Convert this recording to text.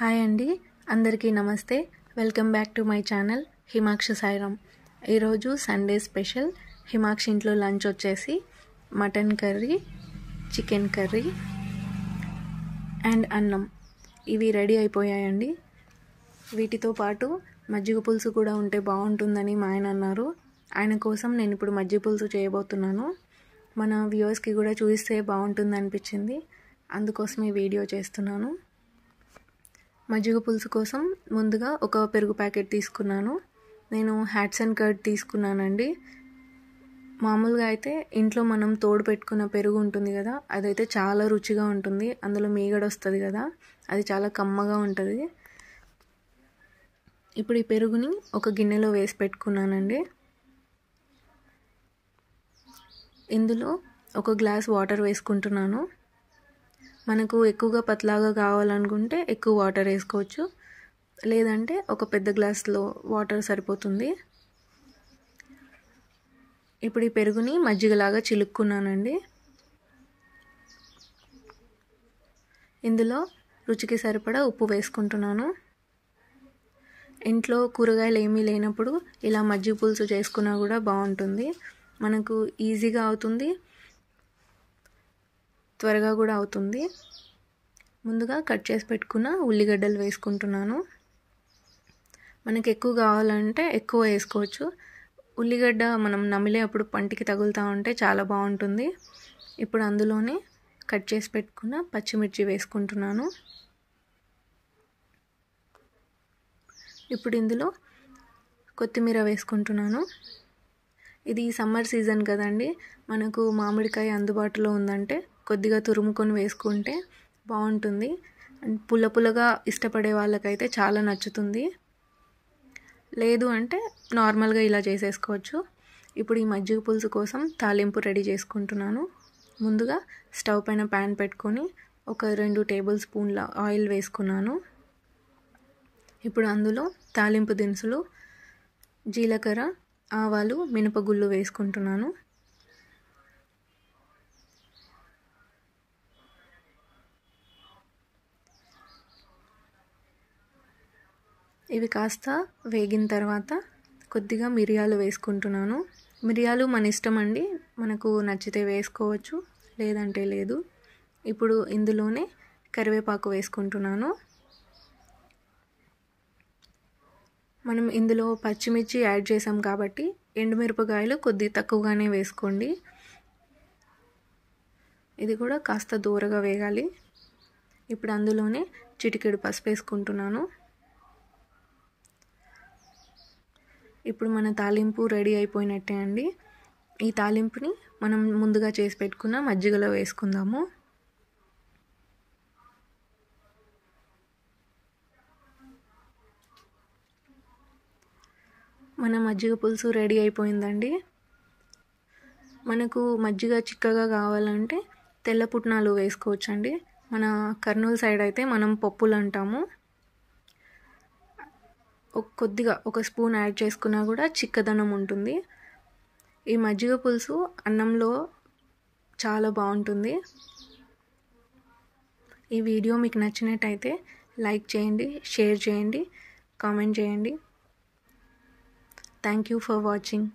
hi అండి అందరికీ నమస్తే welcome back to my channel Himaksha Sairam ఈరోజు సండే స్పెషల్ హిమాక్ష ఇంట్లో లంచ్ వచ్చేసి mutton curry chicken curry and అన్నం ఇవి రెడీ అయిపోయాయండి వీటితో పాటు మజ్జిగ పులుసు కూడా ఉంటే బాగుంటుందని మా ఆయన అన్నారు ఆయన కోసం నేను ఇప్పుడు మజ్జి పులుసు చేయబోతున్నాను మన వ్యూవర్స్కి కూడా చూస్తే బాగుంటుంది అనిపించింది అందుకోసమే వీడియో చేస్తున్నాను మజ్జిగ పులుసు కోసం ముందుగా ఒక పెరుగు ప్యాకెట్ తీసుకున్నాను నేను హ్యాట్స్ అండ్ కర్డ్ తీసుకున్నానండి మామూలుగా అయితే ఇంట్లో మనం తోడు పెట్టుకున్న పెరుగు ఉంటుంది కదా అదైతే చాలా రుచిగా ఉంటుంది అందులో మీగడ వస్తుంది కదా అది చాలా కమ్మగా ఉంటుంది ఇప్పుడు ఈ పెరుగుని ఒక గిన్నెలో వేసి పెట్టుకున్నానండి ఇందులో ఒక గ్లాస్ వాటర్ వేసుకుంటున్నాను మనకు ఎక్కువగా పతలాగా కావాలనుకుంటే ఎక్కువ వాటర్ వేసుకోవచ్చు లేదంటే ఒక పెద్ద గ్లాస్లో వాటర్ సరిపోతుంది ఇప్పుడు ఈ పెరుగుని మజ్జిగలాగా చిలుక్కున్నానండి ఇందులో రుచికి సరిపడా ఉప్పు వేసుకుంటున్నాను ఇంట్లో కూరగాయలు ఏమీ లేనప్పుడు ఇలా మజ్జిగ పులుసు చేసుకున్నా కూడా బాగుంటుంది మనకు ఈజీగా అవుతుంది త్వరగా కూడా అవుతుంది ముందుగా కట్ చేసి పెట్టుకున్న ఉల్లిగడ్డలు వేసుకుంటున్నాను మనకి ఎక్కువ కావాలంటే ఎక్కువ వేసుకోవచ్చు ఉల్లిగడ్డ మనం నమిలే అప్పుడు పంటికి తగులుతూ ఉంటే చాలా బాగుంటుంది ఇప్పుడు అందులోనే కట్ చేసి పెట్టుకున్న పచ్చిమిర్చి వేసుకుంటున్నాను ఇప్పుడు ఇందులో కొత్తిమీర వేసుకుంటున్నాను ఇది సమ్మర్ సీజన్ కదండి మనకు మామిడికాయ అందుబాటులో ఉందంటే కొద్దిగా తురుముకొని వేసుకుంటే బాగుంటుంది అండ్ పుల్ల పుల్లగా ఇష్టపడే వాళ్ళకైతే చాలా నచ్చుతుంది లేదు అంటే నార్మల్గా ఇలా చేసేసుకోవచ్చు ఇప్పుడు ఈ మజ్జిగ పులుసు కోసం తాలింపు రెడీ చేసుకుంటున్నాను ముందుగా స్టవ్ పైన ప్యాన్ పెట్టుకొని ఒక రెండు టేబుల్ స్పూన్ల ఆయిల్ వేసుకున్నాను ఇప్పుడు అందులో తాలింపు దినుసులు జీలకర్ర ఆవాలు మినపగుళ్ళు వేసుకుంటున్నాను ఇవి కాస్త వేగిన తర్వాత కొద్దిగా మిరియాలు వేసుకుంటున్నాను మిరియాలు మన ఇష్టం అండి మనకు నచ్చితే వేసుకోవచ్చు లేదంటే లేదు ఇప్పుడు ఇందులోనే కరివేపాకు వేసుకుంటున్నాను మనం ఇందులో పచ్చిమిర్చి యాడ్ చేసాం కాబట్టి ఎండుమిరపకాయలు కొద్ది తక్కువగానే వేసుకోండి ఇది కూడా కాస్త దూరగా వేగాలి ఇప్పుడు అందులోనే చిటికెడు పసుపు వేసుకుంటున్నాను ఇప్పుడు మన తాలింపు రెడీ అయిపోయినట్టే అండి ఈ తాలింపుని మనం ముందుగా చేసి పెట్టుకున్న మజ్జిగలో వేసుకుందాము మన మజ్జిగ పులుసు రెడీ అయిపోయిందండి మనకు మజ్జిగ చిక్కగా కావాలంటే తెల్ల పుట్నాలు వేసుకోవచ్చండి మన కర్నూలు సైడ్ అయితే మనం పప్పులు అంటాము కొద్దిగా ఒక స్పూన్ యాడ్ చేసుకున్నా కూడా చిక్కదనం ఉంటుంది ఈ మజ్జిగ పులుసు అన్నంలో చాలా బాగుంటుంది ఈ వీడియో మీకు నచ్చినట్టయితే లైక్ చేయండి షేర్ చేయండి కామెంట్ చేయండి థ్యాంక్ యూ ఫర్ వాచింగ్